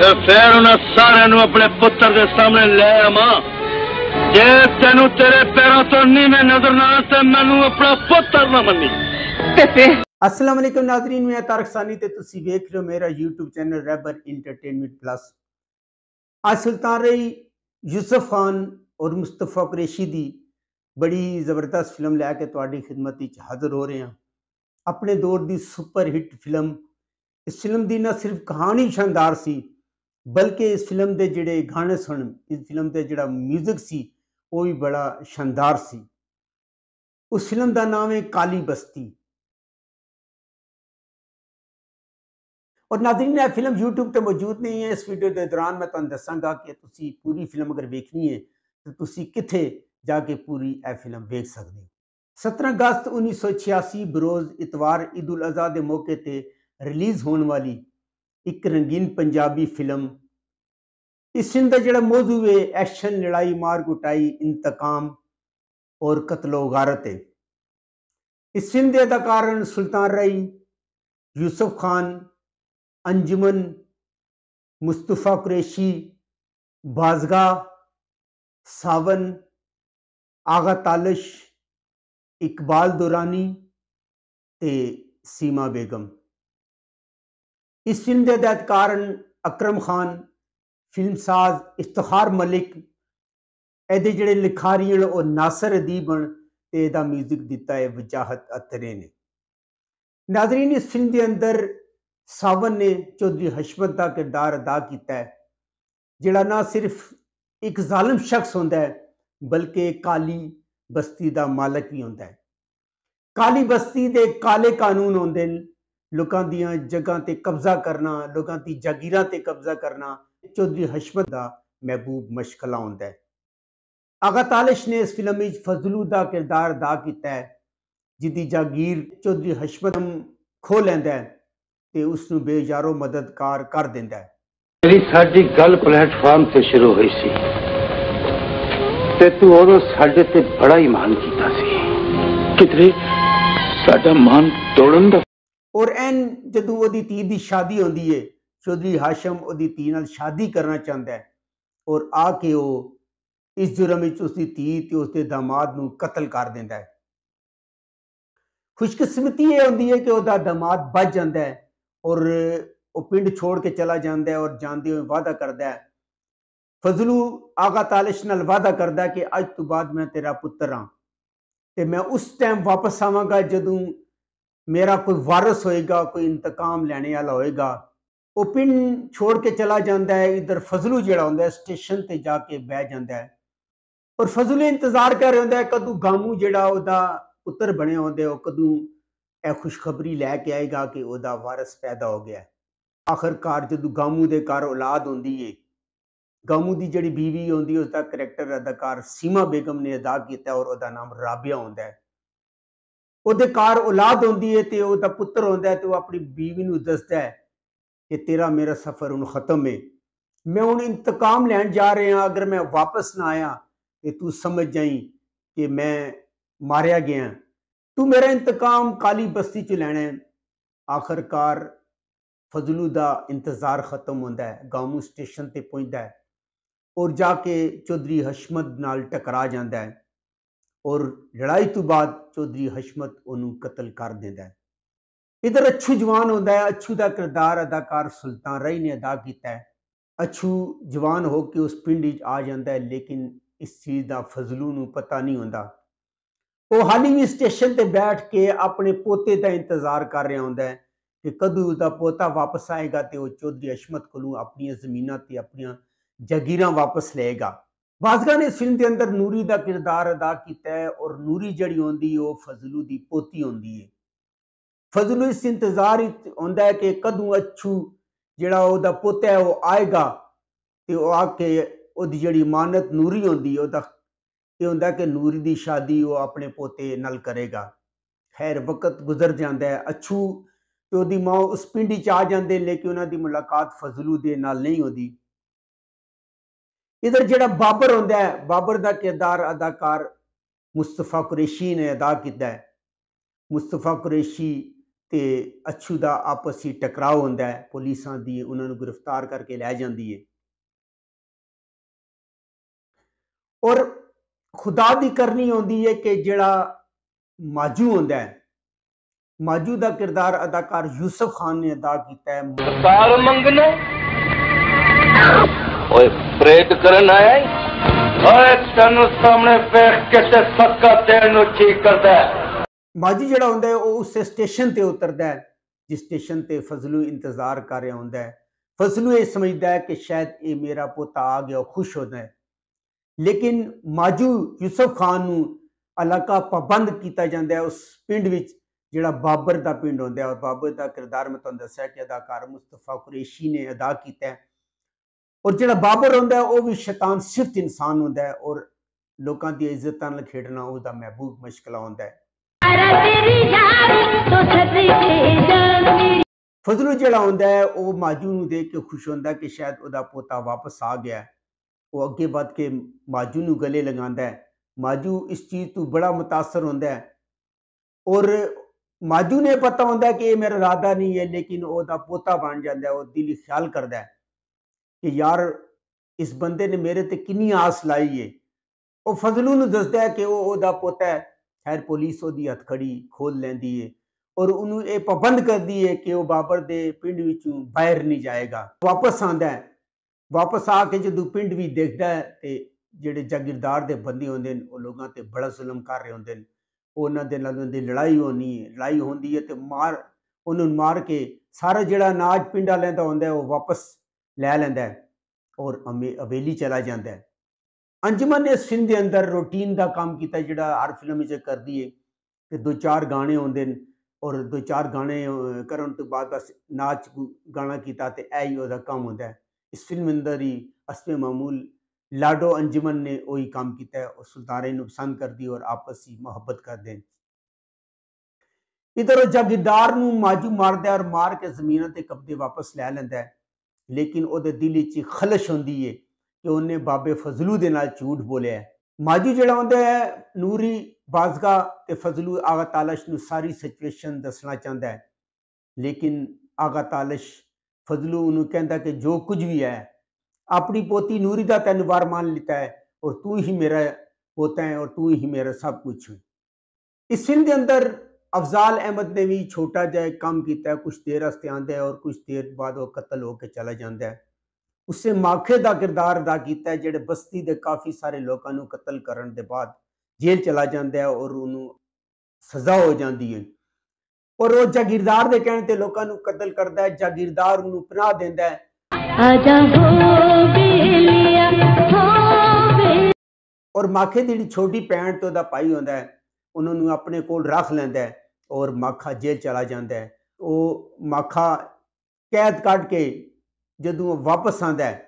फिर उन्हें सारे अपने पुत्र के सामने ले आवा जे तेन तेरे पैरों तो ਪੈਰਾਂ ਤੋਂ ਨਹੀਂ ਮੈਂ ਨਜ਼ਰ ਨਾ ਤੇ ਮੈਨੂੰ ਆਪਣਾ ਪੁੱਤਰ नाजरीन मैं तारक सानी ते ਤੁਸੀਂ वेख रहे हो मेरा YouTube चैनल रैबर इंटरटेनमेंट प्लस आज सुल्तान रही यूसुफ खान और मुस्तफ़ा कुरेशी की बड़ी जबरदस्त फिल्म लैके थोड़ी खिदमत हाजिर हो रहे हैं अपने दौर की सुपर हिट फिल्म इस फिल्म की ना सिर्फ कहानी शानदार सी ਬਲਕਿ ਇਸ ਫਿਲਮ ਦੇ ਜਿਹੜੇ ਗਾਣੇ ਸੁਣ ਇਸ ਫਿਲਮ ਦੇ ਜਿਹੜਾ 뮤직 ਸੀ ਉਹ ਵੀ ਬੜਾ ਸ਼ਾਨਦਾਰ ਸੀ ਉਸ ਫਿਲਮ ਦਾ ਨਾਮ ਹੈ ਕਾਲੀ ਬਸਤੀ ਔਰ ਨਾਜ਼ਰੀਨ ਇਹ ਫਿਲਮ YouTube ਤੇ ਮੌਜੂਦ ਨਹੀਂ ਹੈ ਇਸ ਵੀਡੀਓ ਦੇ ਦੌਰਾਨ ਮੈਂ ਤੁਹਾਨੂੰ ਦੱਸਾਂਗਾ ਕਿ ਤੁਸੀਂ ਪੂਰੀ ਫਿਲਮ ਅਗਰ ਵੇਖਣੀ ਹੈ ਤਾਂ ਤੁਸੀਂ ਕਿੱਥੇ ਜਾ ਕੇ ਪੂਰੀ ਇਹ ਫਿਲਮ ਵੇਖ ਸਕਦੇ ਹੋ 17 ਅਗਸਤ 1986 ਬਰੋਜ਼ ਇਤਵਾਰ ਈਦ ਉਲ ਅਜ਼ਹਾ ਦੇ ਮੌਕੇ ਤੇ ਰਿਲੀਜ਼ ਹੋਣ ਵਾਲੀ एक रंगीन पंजाबी फिल्म इस फिल्म का जो मौजू है एक्शन लड़ाई मार कुटाई इंतकाम और कतलो गारत है इस फिल्म के अदाकार सुल्तान रई यूसुफ खान अंजुमन मुस्तफ़ा कुरैशी बाजगा सावन आगा तालश इकबाल दुरानी ते सीमा बेगम इस फिल्म के तहत कारण अक्रम खान फिल्म साज इश्तार मलिक ए जड़े लिखारी और नासर अदीब म्यूजिक दिता है वजाहत अतरे ने नादरीन इस फिल्म के अंदर सावन ने चौधरी हशमत का किरदार अदा किया है जड़ा ना सिर्फ एक जालम शख्स होंद बल्कि काली बस्ती का मालक भी होंगे काली बस्ती के काले कानून आते हैं ਲੋਕਾਂ ਦੀਆਂ ਜਗ੍ਹਾ ਤੇ ਕਬਜ਼ਾ ਕਰਨਾ ਲੋਕਾਂ ਦੀ ਜਾਗੀਰਾਂ ਤੇ ਕਬਜ਼ਾ ਕਰਨਾ ਚੌਧਰੀ ਹਸ਼ਮਤ ਦਾ ਮਹਿਬੂਬ ਮਸ਼ਕਲਾ ਹੁੰਦਾ ਹੈ ਆਗਾ ਤਾਲਿਸ਼ ਨੇ ਇਸ ਫਿਲਮ ਵਿੱਚ ਫਜ਼ਲੂ ਦਾ ਕਿਰਦਾਰ ਦਾ ਕੀਤਾ ਹੈ ਜਿੱਦੀ ਜਾਗੀਰ ਚੌਧਰੀ ਹਸ਼ਮਤ ਖੋ ਲੈਂਦਾ ਹੈ ਤੇ ਉਸ ਨੂੰ ਬੇਜਾਰੋ ਮਦਦਕਾਰ ਕਰ ਦਿੰਦਾ ਹੈ ਮੇਰੀ ਸਾਡੀ ਗੱਲ ਪਲੇਟਫਾਰਮ ਤੇ ਸ਼ੁਰੂ ਹੋਈ ਸੀ ਤੇ ਤੂੰ ਉਹਦੋਂ ਸਾਡੇ ਤੇ ਬੜਾ ਹੀ ਮਾਨ ਕੀਤਾ ਸੀ ਕਿਤੇ ਸਾਡਾ ਮਾਨ ਤੋੜਨ ਦਾ ਔਰ ਐਨ ਜਦੋਂ ਉਹਦੀ ਧੀ ਦੀ ਸ਼ਾਦੀ ਹੁੰਦੀ ਏ ਚੌਧਰੀ ਹਾਸ਼ਮ ਉਹਦੀ ਧੀ ਨਾਲ ਸ਼ਾਦੀ ਕਰਨਾ ਚਾਹੁੰਦਾ ਹੈ ਔਰ ਆ ਕੇ ਉਹ ਇਸ ਜੁਰਮ ਵਿੱਚ ਉਸਦੀ ਧੀ ਤੇ ਉਸਦੇ ਦਾਮਾਦ ਨੂੰ ਕਤਲ ਕਰ ਦਿੰਦਾ ਹੈ ਖੁਸ਼ਕਿਸਮਤੀ ਇਹ ਹੁੰਦੀ ਹੈ ਕਿ ਉਹਦਾ ਦਾਮਾਦ ਬਚ ਜਾਂਦਾ ਹੈ ਔਰ ਉਹ ਪਿੰਡ ਛੋੜ ਕੇ ਚਲਾ ਜਾਂਦਾ ਹੈ ਔਰ ਜਾਂਦੇ ਹੋਏ ਵਾਅਦਾ ਕਰਦਾ ਹੈ ਫਜ਼ਲੂ ਆਗਾ ਤਾਲਿਸ਼ ਨਾਲ ਵਾਅਦਾ ਕਰਦਾ ਕਿ ਅੱਜ ਤੋਂ ਬਾਅਦ ਮੈਂ ਤੇਰਾ ਪੁੱਤਰ ਹਾਂ ਤੇ ਮੈਂ ਉਸ ਟਾਈਮ ਵਾਪਸ ਆਵਾਂਗਾ ਜਦੋਂ ਮੇਰਾ ਕੋਈ ਵਾਰਿਸ ਹੋਏਗਾ ਕੋਈ ਇੰਤਕਾਮ ਲੈਣੇ ਵਾਲਾ ਹੋਏਗਾ ਉਹ ਪਿੰਡ ਛੋੜ ਕੇ ਚਲਾ ਜਾਂਦਾ ਹੈ ਇਧਰ ਫਜ਼ਲੂ ਜਿਹੜਾ ਹੁੰਦਾ ਹੈ ਸਟੇਸ਼ਨ ਤੇ ਜਾ ਕੇ ਬਹਿ ਜਾਂਦਾ ਹੈ ਔਰ ਫਜ਼ਲੂ ਇੰਤਜ਼ਾਰ ਕਰ ਰਿਹਾ ਹੁੰਦਾ ਹੈ ਕਦੋਂ ਗਾਮੂ ਜਿਹੜਾ ਉਹਦਾ ਪੁੱਤਰ ਬਣੇ ਹੁੰਦੇ ਉਹ ਕਦੋਂ ਇਹ ਖੁਸ਼ਖਬਰੀ ਲੈ ਕੇ ਆਏਗਾ ਕਿ ਉਹਦਾ ਵਾਰਿਸ ਪੈਦਾ ਹੋ ਗਿਆ ਆਖਰਕਾਰ ਜਦੋਂ ਗਾਮੂ ਦੇ ਘਰ ਔਲਾਦ ਹੁੰਦੀ ਏ ਗਾਮੂ ਦੀ ਜਿਹੜੀ بیوی ਹੁੰਦੀ ਉਸ ਦਾ ਕੈਰੈਕਟਰ ਅਦਾਕਾਰ ਸੀਮਾ ਬੇਗਮ ਨੇ ਅਦਾ ਕੀਤਾ ਔਰ ਉਹਦਾ ਨਾਮ ਰਾਬੀਆ ਹੁੰਦਾ ਹੈ कार औलाद ਔਲਾਦ है ਹੈ ਤੇ ਉਹਦਾ ਪੁੱਤਰ ਹੁੰਦਾ ਤੇ ਉਹ ਆਪਣੀ بیوی ਨੂੰ ਦੱਸਦਾ ਹੈ ਕਿ ਤੇਰਾ ਮੇਰਾ ਸਫ਼ਰ ਹੁਣ मैं हूँ इंतकाम लैन जा रहा हैं अगर मैं वापस ना आया तो तू समझ जाई कि मैं मारिया गया तू मेरा इंतकाम काली बस्ती च लैना है आखिरकार फजलू का इंतज़ार ख़त्म होंगे गामू स्टेशन पर पहुँचता है और जाके चौधरी हशमत नाल टकरा जाता है और लड़ाई तो बाद चौधरी हशमत ओनू कतल कर देता है इधर अच्छू जवान होता है अच्छू का किरदार अदाकार सुल्तान रही ने अदा किया अछू अच्छू जवान होकर उस पिंड आ जाता है लेकिन इस चीज़ का फजलू पता नहीं होता वो हाल ही स्टेशन पर बैठ के अपने पोते का इंतजार कर रहा होता कि कदू उसका पोता वापस आएगा तो वह चौधरी हशमत को अपन जमीन से अपन जागीर वापस लेगा बासगा ने इस फिल्म के अंदर नूरी का किरदार अदा किया है और नूरी जड़ी आँगी वह फजलू की पोती आँगी है फजलू इस इंतजार आता है कि कदों अच्छू जो पोत है वह आएगा तो वह आके जी मानत नूरी आँगी होंगे कि नूरी की शादी वह अपने पोते न करेगा खैर वक्त गुजर जाता है अच्छू तो माँ उस पिंडी च आ जाते लेकिन उन्होंने मुलाकात फजलू के नाल नहीं आती इधर जोड़ा बाबर होंगे बाबर का किरदार अदाकार मुस्तफा कुरैशी ने अदा किया मुस्तफा कुरैशी तो अच्छू का आपसी टकराव हों पुलिसा की उन्होंने गिरफ्तार करके लै जाती है और खुदा की करनी आँदी है कि जड़ा माजू आंद माजू का किरदार अदाकार यूसुफ खान ने अदा किया प्रेत करना है तेन सामने उस स्टेन पर उतरद जिस स्टेन पर फजलू इंतजार कर रहा होंगे फजलू ये समझता है कि शायद ये मेरा पुत आ गया खुश होता है लेकिन माजू यूसुफ खान अलाका पाबंद किया जाता है उस पिंड जो बाबर का पिंड आंदा और बाबर का किरदार मैं तुम दसा कि अदाकार मुस्तफा कुरेशी ने अदा किया है और जो बाबर होंगे वह भी शैतान सिफ इंसान हों और लोगों की इज्जत न खेडना उसका महबूब मुश्किल आंदा है फजलू जरा आंदा है माजू को देख के खुश हों कि शायद वह पोता वापस आ गया वो अगे बद के माजू को गले लगा माजू इस चीज़ तू बड़ा मुतासर होंद और माजू ने पता होंगे कि मेरा राधा नहीं है लेकिन वह पोता बन जाता है वह दिल ख्याल करता है कि यार इस बंदे ने मेरे ते कि आस लाई है वह फजलू ने दसद कि पोता है खैर पुलिस वो खड़ी खोल लेंदी है और उन्होंने ये पाबंद कर दी है कि वह बाबर के पिंड बाहर नहीं जाएगा वापस आंदा वापस आके जो पिंड भी देखता है तो जोड़े जागीरदार के बंदे होंगे वह लोगों पर बड़ा जुलम कर रहे होंगे उन्होंने लड़ाई होनी है लड़ाई होती है तो मार उन्होंने मार के सारा जोड़ा अनाज पिंडा लेंदा आंदा वह वापस लै लर अमे अवेली चला जाता है अंजमन ने सिंह के अंदर रूटीन का काम किया जो हर फिल्म च दी है तो दो चार गाने आते हैं और दो चार गाने कर तो बाद नाच गा किया तो यही काम होता है इस फिल्म अंदर ही असमे मामूल लाडो अंजमन ने उ काम किया और सुलतारे न पसंद करती और आपस ही मुहब्बत करते हैं इधर जागीरदार माजू मारद और मार के जमीन के कब्जे वापस लै लेंद है लेकिन वो दिल च खलश होंगी है कि उन्हें बबे फजलू के नाल झूठ बोलिया है माजू जो है नूरी बाजगा तो फजलू आगा तालश न सारी सिचुएशन दसना चाहता है लेकिन आगा तालश फजलू उन्हों कहता कि जो कुछ भी है अपनी पोती नूरी का तेन वार मान लिता है और तू ही मेरा पोता है और तू ही मेरा सब कुछ इस फिल्म के अंदर अफजाल अहमद ने भी छोटा जहा काम किया कुछ देर वास्ते आंदा है और कुछ देर बाद कत्ल होकर चला जाता है उससे माखे का किरदार अदा किया जोड़े बस्ती के काफ़ी सारे लोगों कत्ल कतल कर बाद जेल चला जाता है और उन्होंने सज़ा हो जाती है और वो जागीरदार के कहने से लोगों कत्ल करता है जागीरदार पनाह देता है और माखे की छोटी भैन तो भाई भाई होंगे उन्होंने अपने को रख लेंद है ਔਰ ਮਾਖਾ ਜੇਲ ਚਲਾ ਜਾਂਦਾ ਹੈ ਉਹ ਮਾਖਾ ਕੈਦ ਕੱਢ ਕੇ ਜਦੋਂ ਵਾਪਸ ਆਂਦਾ ਹੈ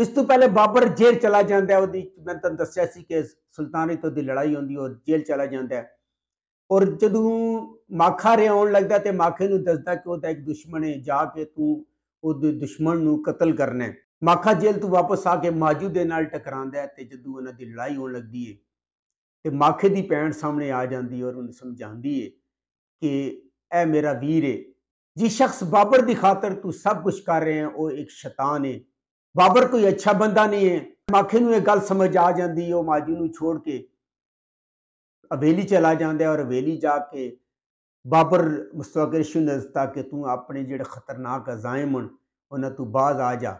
ਇਸ ਤੋਂ ਪਹਿਲੇ ਬਾਬਰ ਜੇਲ ਚਲਾ ਜਾਂਦਾ ਹੈ ਉਹਦੀ ਮੈਂ ਤੁਹਾਨੂੰ ਦੱਸਿਆ ਸੀ ਕਿ ਸੁਲਤਾਨੀ ਤੋਂ ਦੀ ਲੜਾਈ ਹੁੰਦੀ ਔਰ ਜੇਲ ਚਲਾ ਜਾਂਦਾ ਹੈ ਔਰ ਜਦੋਂ ਮਾਖਾ ਰਿਆਉਣ ਲੱਗਦਾ ਤੇ ਮਾਖੇ ਨੂੰ ਦੱਸਦਾ ਕਿ ਉਹਦਾ ਇੱਕ ਦੁਸ਼ਮਣ ਹੈ ਜਾ ਕੇ ਤੂੰ ਉਹਦੇ ਦੁਸ਼ਮਣ ਨੂੰ ਕਤਲ ਕਰਨਾ ਹੈ ਮਾਖਾ ਜੇਲ ਤੋਂ ਵਾਪਸ ਆ ਕੇ ਮਾਜੂ ਦੇ ਨਾਲ ਟਕਰਾਂਦਾ ਤੇ ਜਦੋਂ ਉਹਨਾਂ ਦੀ ਲੜਾਈ ਹੋਣ ਲੱਗਦੀ ਹੈ ਤੇ ਮਾਖੇ ਦੀ ਪੈਣ ਸਾਹਮਣੇ ਆ ਜਾਂਦੀ ਔਰ ਉਹਨੂੰ ਸਮਝਾਉਂਦੀ ਹੈ કે એ મેરા વીરે જી શખ્સ બાબર دی ખાતર તું سب کچھ કર રહે હે ઓ એક શેતાન હે બાબર કોઈ અચ્છા બંદા નહી હે માખે નું એ گل સમજ આ જા જન્દી ઓ માજી નું છોડ કે અવેલી ચાલા જા દે ઓર અવેલી જા કે બાબર મુસ્તકિર શુનઝ તા કે તું અપને જડે ખતરનાક અઝાયમ ઓને તું બાદ આ જા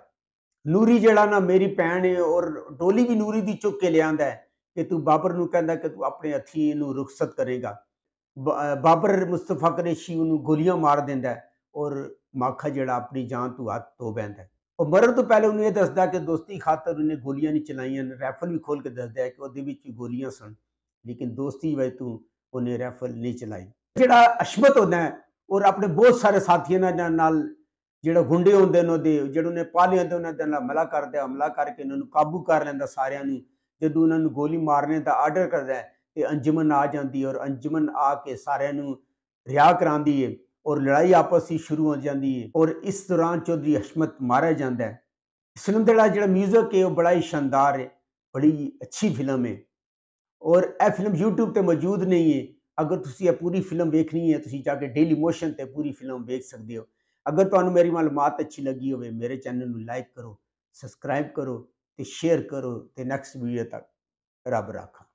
લુરી જડે ના મેરી પહેણ ઓર ટોલી ભી લુરી દી ચુક કે લે આнда કે તું બાબર નું કેંદા કે તું અપને હાથી નું રુક્ષત કરેગા बाबर मुस्तफा कनेशी उन्होंने गोलियां मार देंद और माखा जरा अपनी जान तो हाथ धो बह और मरण तो पहले उन्होंने यह दसदा कि दोस्ती खातर उन्हें गोलियां नहीं चलाईया रैफल भी खोल के दसद कि वह गोलियां सन लेकिन दोस्ती वजह तू उन्हें रैफल नहीं चलाई जोड़ा अशमत है और अपने बहुत सारे साथियों जो गुंडे होंगे उन्होंने जो उन्हें पाले होंगे उन्होंने हमला कर दिया हमला करके उन्होंने काबू कर लेंदा सारे जो उन्होंने गोली मारने का आर्डर करता है तो अंजमन आ जाती है और अंजमन आ के सारू रिहा करा है और लड़ाई आपस ही शुरू हो जाती है और इस दौरान चौधरी हशमत मारा जाता है सिलंधड़ा जो म्यूजिक है वह बड़ा ही शानदार है बड़ी अच्छी फिल्म है और यह फिल्म यूट्यूब पर मौजूद नहीं है अगर तुम यह पूरी फिल्म वेखनी है तुम जाके डेली मोशन से पूरी फिल्म वेख सकते हो अगर तुम तो मेरी मालूमत अच्छी लगी हो मेरे चैनल में लाइक करो सबसक्राइब करो तो शेयर करो तो नैक्सट वीडियो तक रब रखा